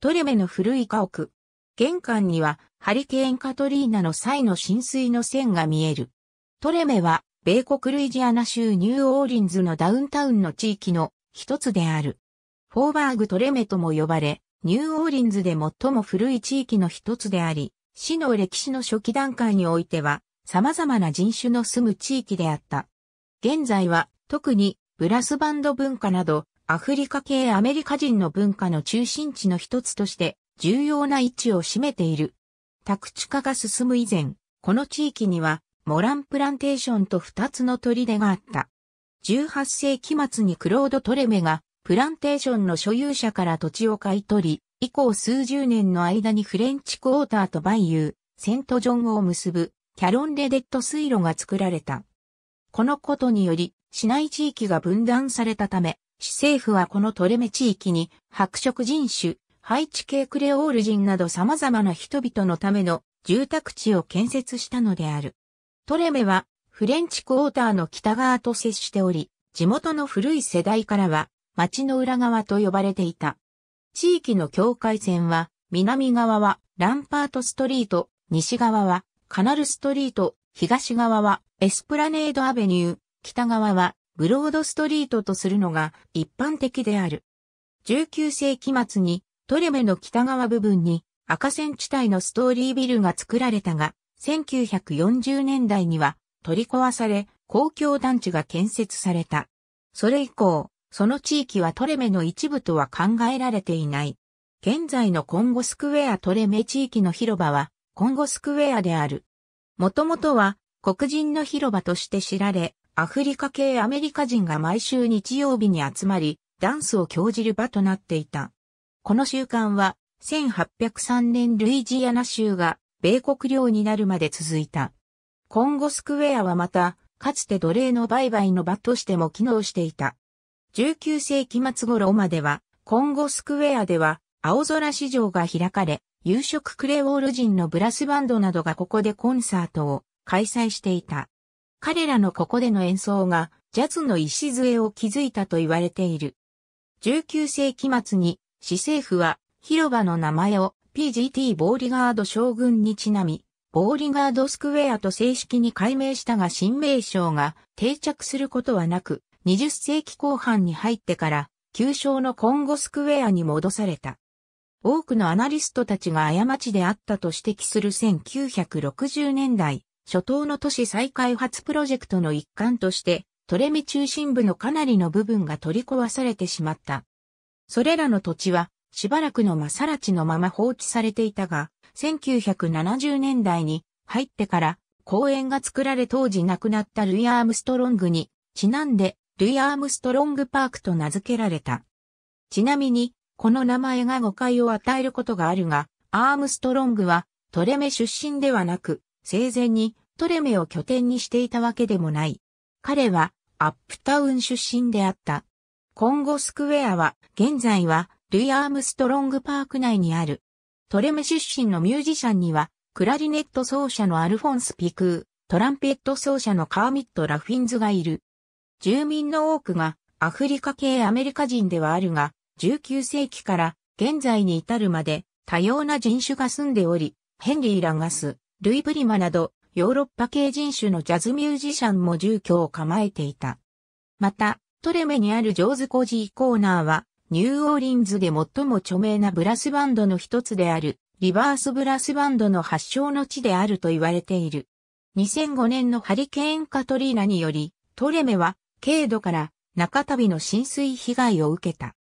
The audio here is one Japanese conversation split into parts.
トレメの古い家屋。玄関にはハリケーンカトリーナの際の浸水の線が見える。トレメは米国ルイジアナ州ニューオーリンズのダウンタウンの地域の一つである。フォーバーグトレメとも呼ばれ、ニューオーリンズで最も古い地域の一つであり、市の歴史の初期段階においては様々な人種の住む地域であった。現在は特にブラスバンド文化などアフリカ系アメリカ人の文化の中心地の一つとして重要な位置を占めている。宅地化が進む以前、この地域にはモランプランテーションと二つの砦があった。18世紀末にクロード・トレメがプランテーションの所有者から土地を買い取り、以降数十年の間にフレンチクォーターとバイユー、セントジョンを結ぶキャロンレデッド水路が作られた。このことにより、市内地域が分断されたため、市政府はこのトレメ地域に白色人種、ハイチ系クレオール人など様々な人々のための住宅地を建設したのである。トレメはフレンチクォーターの北側と接しており、地元の古い世代からは町の裏側と呼ばれていた。地域の境界線は南側はランパートストリート、西側はカナルストリート、東側はエスプラネードアベニュー、北側はブロードストリートとするのが一般的である。19世紀末にトレメの北側部分に赤線地帯のストーリービルが作られたが、1940年代には取り壊され、公共団地が建設された。それ以降、その地域はトレメの一部とは考えられていない。現在のコンゴスクエアトレメ地域の広場はコンゴスクエアである。もともとは黒人の広場として知られ、アフリカ系アメリカ人が毎週日曜日に集まり、ダンスを教じる場となっていた。この習慣は、1803年ルイジアナ州が米国領になるまで続いた。コンゴスクエアはまた、かつて奴隷の売買の場としても機能していた。19世紀末頃までは、コンゴスクエアでは、青空市場が開かれ、夕食クレオール人のブラスバンドなどがここでコンサートを開催していた。彼らのここでの演奏がジャズの礎を築いたと言われている。19世紀末に市政府は広場の名前を PGT ボーリガード将軍にちなみ、ボーリガードスクエアと正式に改名したが新名称が定着することはなく、20世紀後半に入ってから旧称のコンゴスクエアに戻された。多くのアナリストたちが過ちであったと指摘する1960年代、初頭の都市再開発プロジェクトの一環として、トレミ中心部のかなりの部分が取り壊されてしまった。それらの土地は、しばらくのマサラ地のまま放置されていたが、1970年代に入ってから公園が作られ当時亡くなったルイ・アームストロングにちなんでルイ・アームストロングパークと名付けられた。ちなみに、この名前が誤解を与えることがあるが、アームストロングはトレメ出身ではなく、生前にトレメを拠点にしていたわけでもない。彼はアップタウン出身であった。コンゴスクウェアは現在はルイ・アームストロングパーク内にある。トレメ出身のミュージシャンにはクラリネット奏者のアルフォンス・ピクー、トランペット奏者のカーミット・ラフィンズがいる。住民の多くがアフリカ系アメリカ人ではあるが、19世紀から現在に至るまで多様な人種が住んでおり、ヘンリー・ラガス、ルイ・ブリマなど、ヨーロッパ系人種のジャズミュージシャンも住居を構えていた。また、トレメにあるジョーズ・コジーコーナーは、ニューオーリンズで最も著名なブラスバンドの一つである、リバースブラスバンドの発祥の地であると言われている。2005年のハリケーンカトリーナにより、トレメは、軽度から中旅の浸水被害を受けた。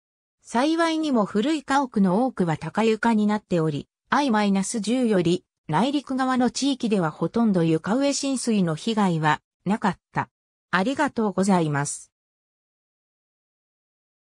幸いにも古い家屋の多くは高床になっており、I-10 より内陸側の地域ではほとんど床上浸水の被害はなかった。ありがとうございます。